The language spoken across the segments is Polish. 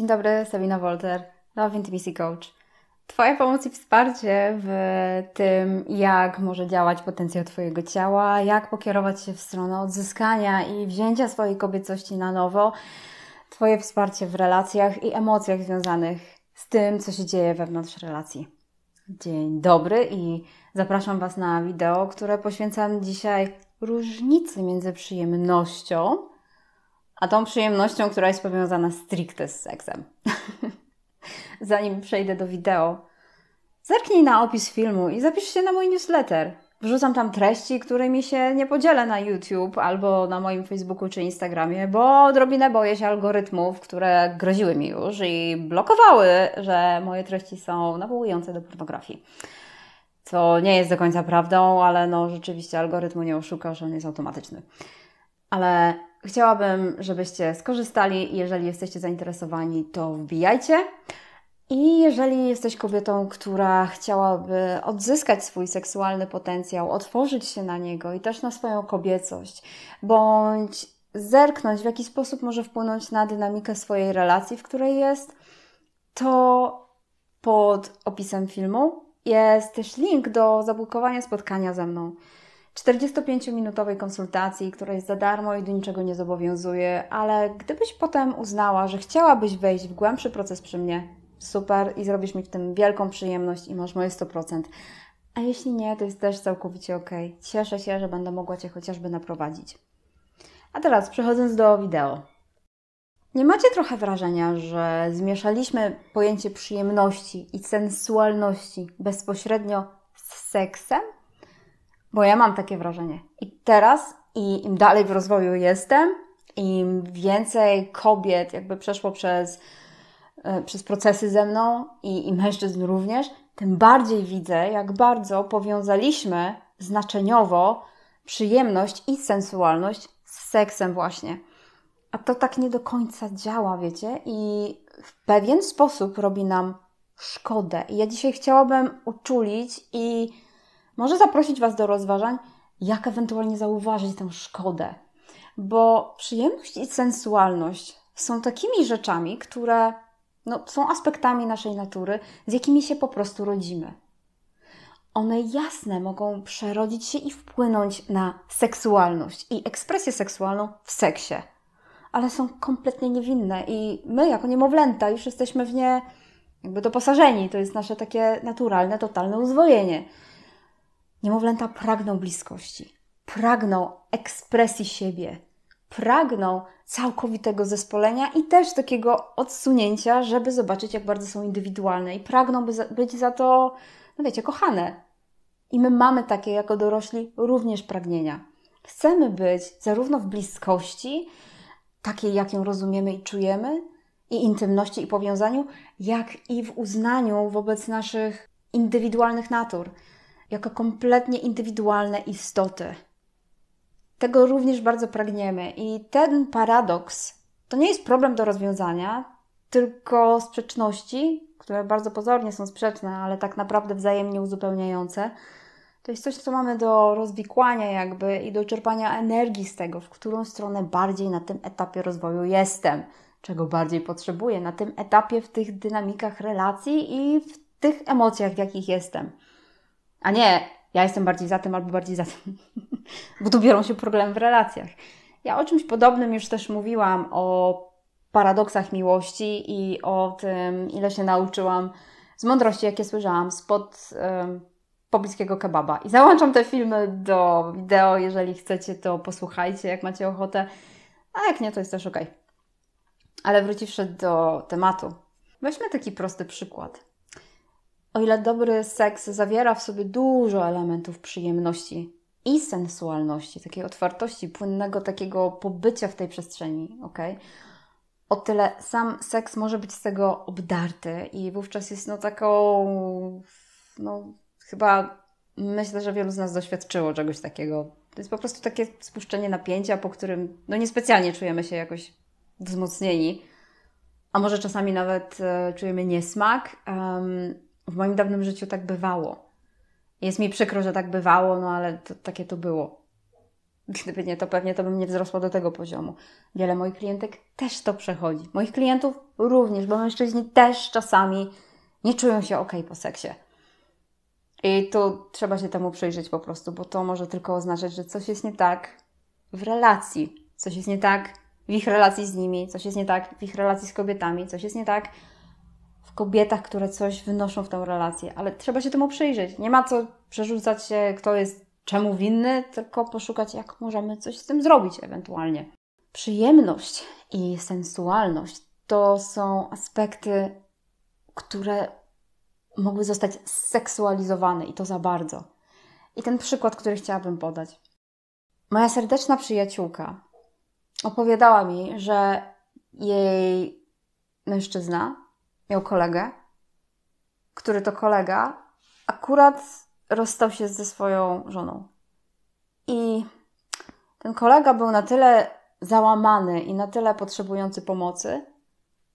Dzień dobry, Sabina Wolter, Love Intimacy Coach. Twoja pomoc i wsparcie w tym, jak może działać potencjał Twojego ciała, jak pokierować się w stronę odzyskania i wzięcia swojej kobiecości na nowo, Twoje wsparcie w relacjach i emocjach związanych z tym, co się dzieje wewnątrz relacji. Dzień dobry i zapraszam Was na wideo, które poświęcam dzisiaj różnicy między przyjemnością a tą przyjemnością, która jest powiązana stricte z seksem. Zanim przejdę do wideo, zerknij na opis filmu i zapisz się na mój newsletter. Wrzucam tam treści, którymi się nie podzielę na YouTube albo na moim Facebooku czy Instagramie, bo odrobinę boję się algorytmów, które groziły mi już i blokowały, że moje treści są nawołujące do pornografii. Co nie jest do końca prawdą, ale no rzeczywiście algorytmu nie oszukasz, on jest automatyczny. Ale Chciałabym, żebyście skorzystali. Jeżeli jesteście zainteresowani, to wbijajcie. I jeżeli jesteś kobietą, która chciałaby odzyskać swój seksualny potencjał, otworzyć się na niego i też na swoją kobiecość, bądź zerknąć, w jaki sposób może wpłynąć na dynamikę swojej relacji, w której jest, to pod opisem filmu jest też link do zabukowania spotkania ze mną. 45-minutowej konsultacji, która jest za darmo i do niczego nie zobowiązuje, ale gdybyś potem uznała, że chciałabyś wejść w głębszy proces przy mnie, super i zrobisz mi w tym wielką przyjemność i masz moje 100%. A jeśli nie, to jest też całkowicie ok. Cieszę się, że będę mogła Cię chociażby naprowadzić. A teraz przechodząc do wideo. Nie macie trochę wrażenia, że zmieszaliśmy pojęcie przyjemności i sensualności bezpośrednio z seksem? Bo ja mam takie wrażenie. I teraz, i im dalej w rozwoju jestem, im więcej kobiet jakby przeszło przez, e, przez procesy ze mną i, i mężczyzn również, tym bardziej widzę, jak bardzo powiązaliśmy znaczeniowo przyjemność i sensualność z seksem właśnie. A to tak nie do końca działa, wiecie, i w pewien sposób robi nam szkodę. I ja dzisiaj chciałabym uczulić i może zaprosić Was do rozważań, jak ewentualnie zauważyć tę szkodę. Bo przyjemność i sensualność są takimi rzeczami, które no, są aspektami naszej natury, z jakimi się po prostu rodzimy. One jasne mogą przerodzić się i wpłynąć na seksualność i ekspresję seksualną w seksie, ale są kompletnie niewinne i my, jako niemowlęta, już jesteśmy w nie jakby doposażeni. To jest nasze takie naturalne, totalne uzwojenie. Niemowlęta pragną bliskości, pragną ekspresji siebie, pragną całkowitego zespolenia i też takiego odsunięcia, żeby zobaczyć, jak bardzo są indywidualne i pragną być za to, no wiecie, kochane. I my mamy takie jako dorośli również pragnienia. Chcemy być zarówno w bliskości, takiej jak ją rozumiemy i czujemy, i intymności i powiązaniu, jak i w uznaniu wobec naszych indywidualnych natur jako kompletnie indywidualne istoty. Tego również bardzo pragniemy i ten paradoks to nie jest problem do rozwiązania, tylko sprzeczności, które bardzo pozornie są sprzeczne, ale tak naprawdę wzajemnie uzupełniające. To jest coś, co mamy do rozwikłania, jakby i do czerpania energii z tego, w którą stronę bardziej na tym etapie rozwoju jestem, czego bardziej potrzebuję na tym etapie, w tych dynamikach relacji i w tych emocjach, w jakich jestem. A nie, ja jestem bardziej za tym albo bardziej za tym. Bo tu biorą się problemy w relacjach. Ja o czymś podobnym już też mówiłam, o paradoksach miłości i o tym, ile się nauczyłam z mądrości, jakie słyszałam spod um, pobliskiego kebaba. I załączam te filmy do wideo, jeżeli chcecie, to posłuchajcie, jak macie ochotę. A jak nie, to jest też ok. Ale wróciwszy do tematu, weźmy taki prosty przykład. O ile dobry seks zawiera w sobie dużo elementów przyjemności i sensualności, takiej otwartości, płynnego takiego pobycia w tej przestrzeni, ok? O tyle sam seks może być z tego obdarty i wówczas jest no taką, no chyba myślę, że wielu z nas doświadczyło czegoś takiego. To jest po prostu takie spuszczenie napięcia, po którym no niespecjalnie czujemy się jakoś wzmocnieni, a może czasami nawet e, czujemy niesmak. Um, w moim dawnym życiu tak bywało. Jest mi przykro, że tak bywało, no ale to, takie to było. Gdyby nie to, pewnie to bym nie wzrosła do tego poziomu. Wiele moich klientek też to przechodzi. Moich klientów również, bo mężczyźni też czasami nie czują się ok po seksie. I tu trzeba się temu przyjrzeć po prostu, bo to może tylko oznaczać, że coś jest nie tak w relacji, coś jest nie tak w ich relacji z nimi, coś jest nie tak w ich relacji z kobietami, coś jest nie tak w kobietach, które coś wnoszą w tę relację, ale trzeba się temu przyjrzeć. Nie ma co przerzucać się, kto jest czemu winny, tylko poszukać, jak możemy coś z tym zrobić ewentualnie. Przyjemność i sensualność to są aspekty, które mogły zostać seksualizowane i to za bardzo. I ten przykład, który chciałabym podać. Moja serdeczna przyjaciółka opowiadała mi, że jej mężczyzna miał kolegę, który to kolega akurat rozstał się ze swoją żoną. I ten kolega był na tyle załamany i na tyle potrzebujący pomocy,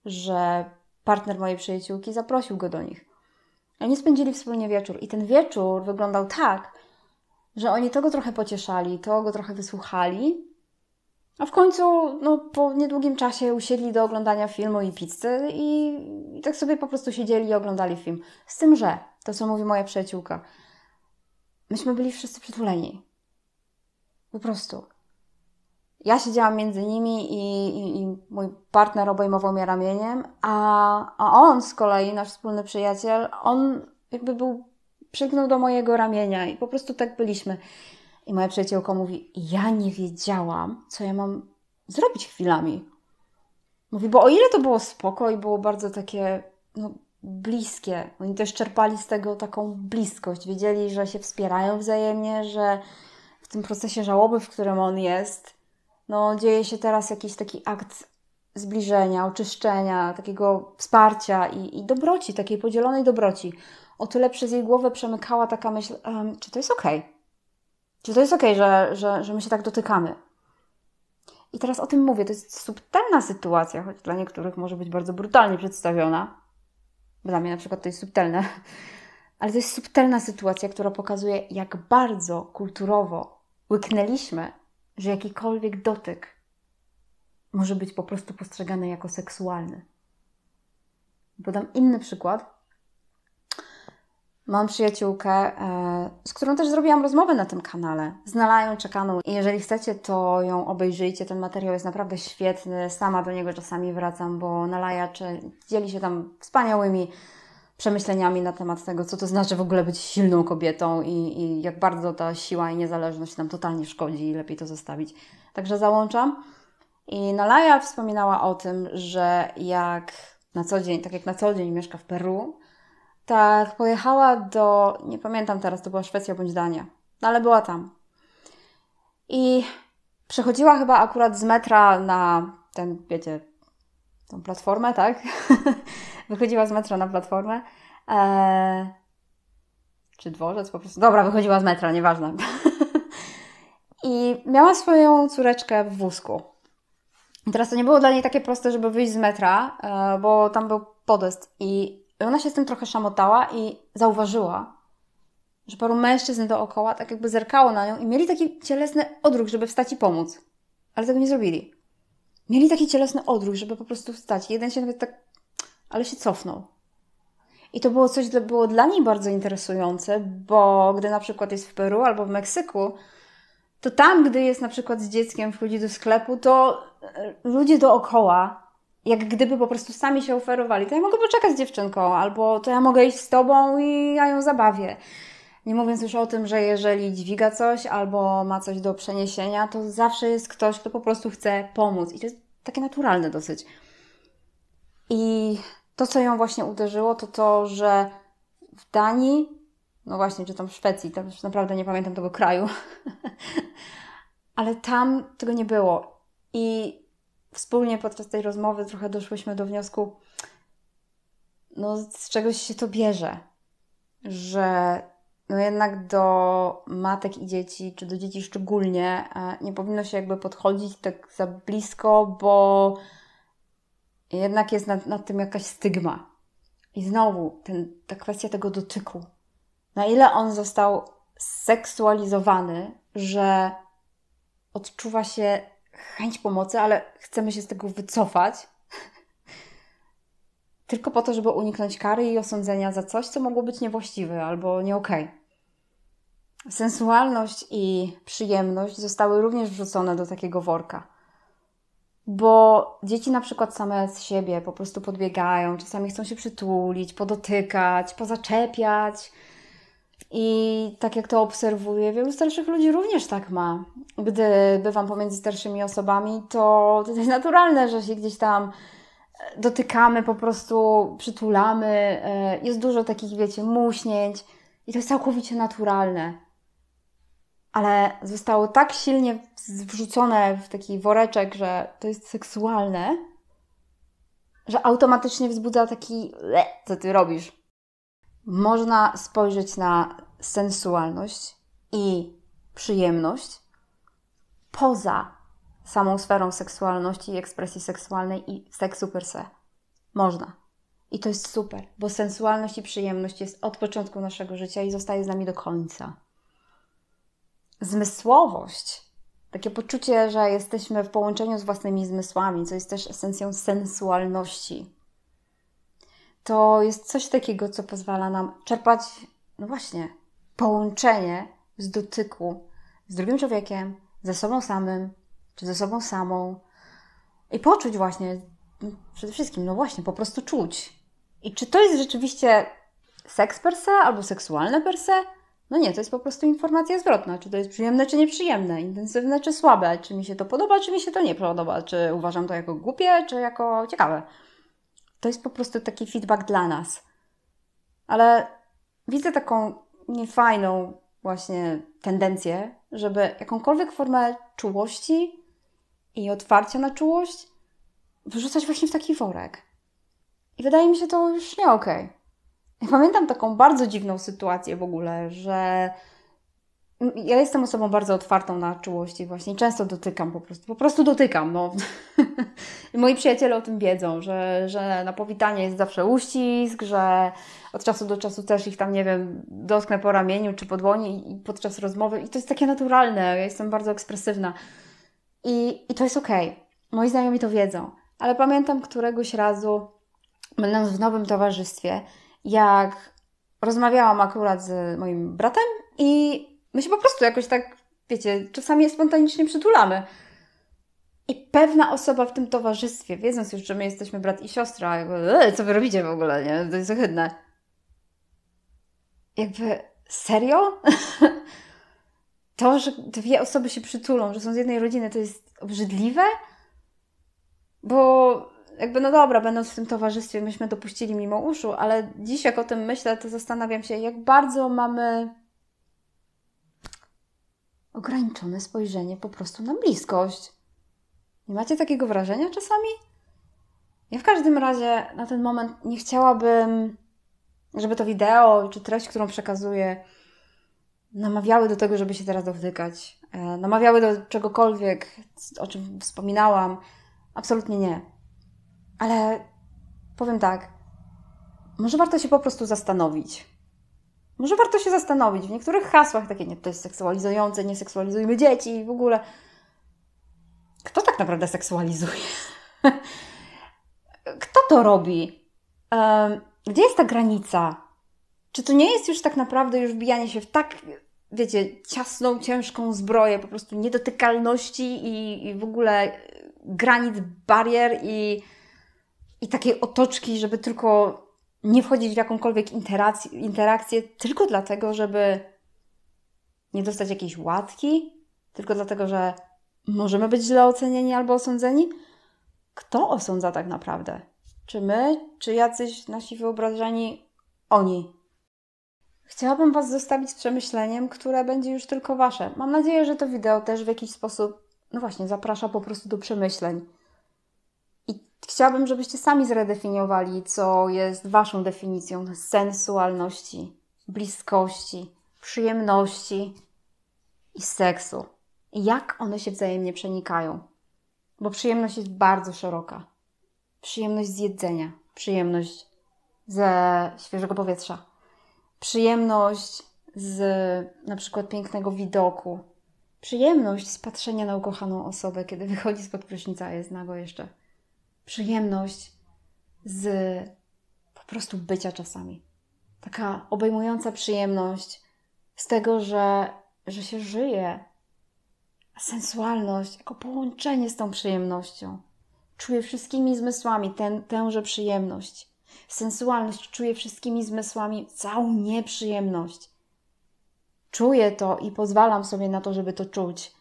że partner mojej przyjaciółki zaprosił go do nich. Oni spędzili wspólnie wieczór i ten wieczór wyglądał tak, że oni to go trochę pocieszali, to go trochę wysłuchali, a w końcu, no, po niedługim czasie usiedli do oglądania filmu i pizzy i, i tak sobie po prostu siedzieli i oglądali film. Z tym, że to, co mówi moja przyjaciółka, myśmy byli wszyscy przytuleni. Po prostu. Ja siedziałam między nimi i, i, i mój partner obejmował mnie ramieniem, a, a on z kolei, nasz wspólny przyjaciel, on jakby był, przygnął do mojego ramienia i po prostu tak byliśmy. I moja przyjaciółka mówi: Ja nie wiedziałam, co ja mam zrobić chwilami. Mówi, bo o ile to było spoko i było bardzo takie no, bliskie, oni też czerpali z tego taką bliskość, wiedzieli, że się wspierają wzajemnie, że w tym procesie żałoby, w którym on jest, no, dzieje się teraz jakiś taki akt zbliżenia, oczyszczenia, takiego wsparcia i, i dobroci, takiej podzielonej dobroci. O tyle przez jej głowę przemykała taka myśl, um, czy to jest okej? Okay? Czy to jest okej, okay, że, że, że my się tak dotykamy? I teraz o tym mówię, to jest subtelna sytuacja, choć dla niektórych może być bardzo brutalnie przedstawiona. Dla mnie na przykład to jest subtelne. Ale to jest subtelna sytuacja, która pokazuje, jak bardzo kulturowo łyknęliśmy, że jakikolwiek dotyk może być po prostu postrzegany jako seksualny. Podam inny przykład, Mam przyjaciółkę, e, z którą też zrobiłam rozmowę na tym kanale. Znalają czekaną i jeżeli chcecie, to ją obejrzyjcie. Ten materiał jest naprawdę świetny. Sama do niego czasami wracam, bo Nalaja dzieli się tam wspaniałymi przemyśleniami na temat tego, co to znaczy w ogóle być silną kobietą i, i jak bardzo ta siła i niezależność nam totalnie szkodzi i lepiej to zostawić. Także załączam. I Nalaja wspominała o tym, że jak na co dzień, tak jak na co dzień mieszka w Peru, tak, pojechała do, nie pamiętam teraz, to była Szwecja bądź Dania, no ale była tam. I przechodziła chyba akurat z metra na ten, wiecie, tą platformę, tak? wychodziła z metra na platformę. Eee, czy dworzec po prostu? Dobra, wychodziła z metra, nieważne. I miała swoją córeczkę w wózku. I teraz to nie było dla niej takie proste, żeby wyjść z metra, e, bo tam był podest i ona się z tym trochę szamotała i zauważyła, że paru mężczyzn dookoła tak jakby zerkało na nią i mieli taki cielesny odruch, żeby wstać i pomóc. Ale tego nie zrobili. Mieli taki cielesny odruch, żeby po prostu wstać. Jeden się nawet tak, ale się cofnął. I to było coś, co było dla niej bardzo interesujące, bo gdy na przykład jest w Peru albo w Meksyku, to tam, gdy jest na przykład z dzieckiem, wchodzi do sklepu, to e, ludzie dookoła jak gdyby po prostu sami się oferowali. To ja mogę poczekać z dziewczynką, albo to ja mogę iść z tobą i ja ją zabawię. Nie mówiąc już o tym, że jeżeli dźwiga coś albo ma coś do przeniesienia, to zawsze jest ktoś, kto po prostu chce pomóc. I to jest takie naturalne dosyć. I to, co ją właśnie uderzyło, to to, że w Danii, no właśnie, czy tam w Szwecji, tam już naprawdę nie pamiętam tego kraju, ale tam tego nie było. I wspólnie podczas tej rozmowy trochę doszłyśmy do wniosku, no z czegoś się to bierze, że no jednak do matek i dzieci, czy do dzieci szczególnie, e, nie powinno się jakby podchodzić tak za blisko, bo jednak jest nad, nad tym jakaś stygma. I znowu ten, ta kwestia tego dotyku. Na ile on został seksualizowany, że odczuwa się chęć pomocy, ale chcemy się z tego wycofać, tylko po to, żeby uniknąć kary i osądzenia za coś, co mogło być niewłaściwe albo nie okay. Sensualność i przyjemność zostały również wrzucone do takiego worka. Bo dzieci na przykład same z siebie po prostu podbiegają, czasami chcą się przytulić, podotykać, pozaczepiać, i tak jak to obserwuję, wielu starszych ludzi również tak ma. Gdy bywam pomiędzy starszymi osobami, to, to jest naturalne, że się gdzieś tam e, dotykamy, po prostu przytulamy. E, jest dużo takich, wiecie, muśnięć i to jest całkowicie naturalne. Ale zostało tak silnie wrzucone w taki woreczek, że to jest seksualne, że automatycznie wzbudza taki, co ty robisz? można spojrzeć na sensualność i przyjemność poza samą sferą seksualności i ekspresji seksualnej i seksu per se. Można. I to jest super, bo sensualność i przyjemność jest od początku naszego życia i zostaje z nami do końca. Zmysłowość, takie poczucie, że jesteśmy w połączeniu z własnymi zmysłami, co jest też esencją sensualności, to jest coś takiego, co pozwala nam czerpać, no właśnie, połączenie z dotyku z drugim człowiekiem, ze sobą samym, czy ze sobą samą i poczuć właśnie, no przede wszystkim, no właśnie, po prostu czuć. I czy to jest rzeczywiście seks per se albo seksualne per se? No nie, to jest po prostu informacja zwrotna. Czy to jest przyjemne, czy nieprzyjemne, intensywne, czy słabe, czy mi się to podoba, czy mi się to nie podoba, czy uważam to jako głupie, czy jako ciekawe. To jest po prostu taki feedback dla nas. Ale widzę taką niefajną właśnie tendencję, żeby jakąkolwiek formę czułości i otwarcia na czułość wyrzucać właśnie w taki worek. I wydaje mi się to już nie okej. Okay. Ja pamiętam taką bardzo dziwną sytuację w ogóle, że ja jestem osobą bardzo otwartą na czułości właśnie. Często dotykam po prostu. Po prostu dotykam, no. Moi przyjaciele o tym wiedzą, że, że na powitanie jest zawsze uścisk, że od czasu do czasu też ich tam, nie wiem, dotknę po ramieniu czy po dłoni i podczas rozmowy. I to jest takie naturalne. Ja jestem bardzo ekspresywna. I, i to jest okej. Okay. Moi znajomi to wiedzą. Ale pamiętam któregoś razu, będąc w nowym towarzystwie, jak rozmawiałam akurat z moim bratem i My się po prostu jakoś tak, wiecie, czasami spontanicznie przytulamy. I pewna osoba w tym towarzystwie, wiedząc już, że my jesteśmy brat i siostra, jakby, co wy robicie w ogóle, nie? To jest ohydne. Jakby, serio? to, że dwie osoby się przytulą, że są z jednej rodziny, to jest obrzydliwe? Bo jakby, no dobra, będąc w tym towarzystwie, myśmy dopuścili mimo uszu, ale dziś jak o tym myślę, to zastanawiam się, jak bardzo mamy ograniczone spojrzenie po prostu na bliskość. Nie macie takiego wrażenia czasami? Ja w każdym razie na ten moment nie chciałabym, żeby to wideo czy treść, którą przekazuję, namawiały do tego, żeby się teraz dotykać, e, namawiały do czegokolwiek, o czym wspominałam. Absolutnie nie. Ale powiem tak, może warto się po prostu zastanowić może warto się zastanowić. W niektórych hasłach takie nie, to jest seksualizujące, nie seksualizujmy dzieci i w ogóle. Kto tak naprawdę seksualizuje? Kto to robi? Gdzie jest ta granica? Czy to nie jest już tak naprawdę już bijanie się w tak, wiecie, ciasną, ciężką zbroję, po prostu niedotykalności i, i w ogóle e, granic, barier i, i takiej otoczki, żeby tylko nie wchodzić w jakąkolwiek interakcję, interakcję tylko dlatego, żeby nie dostać jakiejś łatki, tylko dlatego, że możemy być źle ocenieni albo osądzeni? Kto osądza tak naprawdę? Czy my, czy jacyś nasi wyobrażeni oni? Chciałabym Was zostawić z przemyśleniem, które będzie już tylko Wasze. Mam nadzieję, że to wideo też w jakiś sposób, no właśnie, zaprasza po prostu do przemyśleń. Chciałabym, żebyście sami zredefiniowali, co jest Waszą definicją sensualności, bliskości, przyjemności i seksu. I jak one się wzajemnie przenikają. Bo przyjemność jest bardzo szeroka. Przyjemność z jedzenia, przyjemność ze świeżego powietrza, przyjemność z na przykład pięknego widoku, przyjemność z patrzenia na ukochaną osobę, kiedy wychodzi spod prysznica, a jest nago jeszcze przyjemność z po prostu bycia czasami. Taka obejmująca przyjemność z tego, że, że się żyje. sensualność jako połączenie z tą przyjemnością. Czuję wszystkimi zmysłami ten, tęże przyjemność. Sensualność czuję wszystkimi zmysłami całą nieprzyjemność. Czuję to i pozwalam sobie na to, żeby to czuć.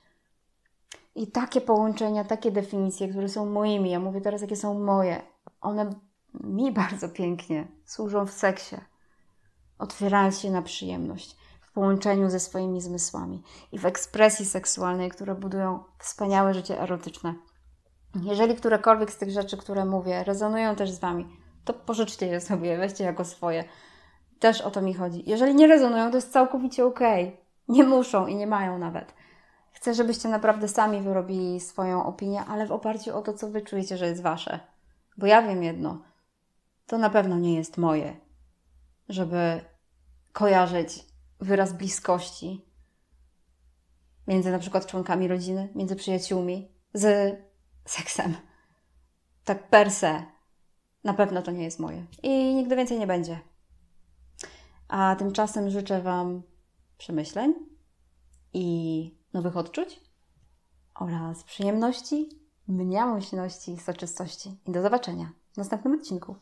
I takie połączenia, takie definicje, które są moimi, ja mówię teraz, jakie są moje, one mi bardzo pięknie służą w seksie, otwierając się na przyjemność w połączeniu ze swoimi zmysłami i w ekspresji seksualnej, które budują wspaniałe życie erotyczne. Jeżeli którekolwiek z tych rzeczy, które mówię, rezonują też z Wami, to pożyczcie je sobie, weźcie jako swoje. Też o to mi chodzi. Jeżeli nie rezonują, to jest całkowicie ok. Nie muszą i nie mają nawet. Chcę, żebyście naprawdę sami wyrobili swoją opinię, ale w oparciu o to, co wy czujecie, że jest wasze. Bo ja wiem jedno, to na pewno nie jest moje, żeby kojarzyć wyraz bliskości między na przykład członkami rodziny, między przyjaciółmi, z seksem. Tak per se. Na pewno to nie jest moje. I nigdy więcej nie będzie. A tymczasem życzę Wam przemyśleń i nowych odczuć oraz przyjemności, mniamośności i soczystości. I do zobaczenia w następnym odcinku.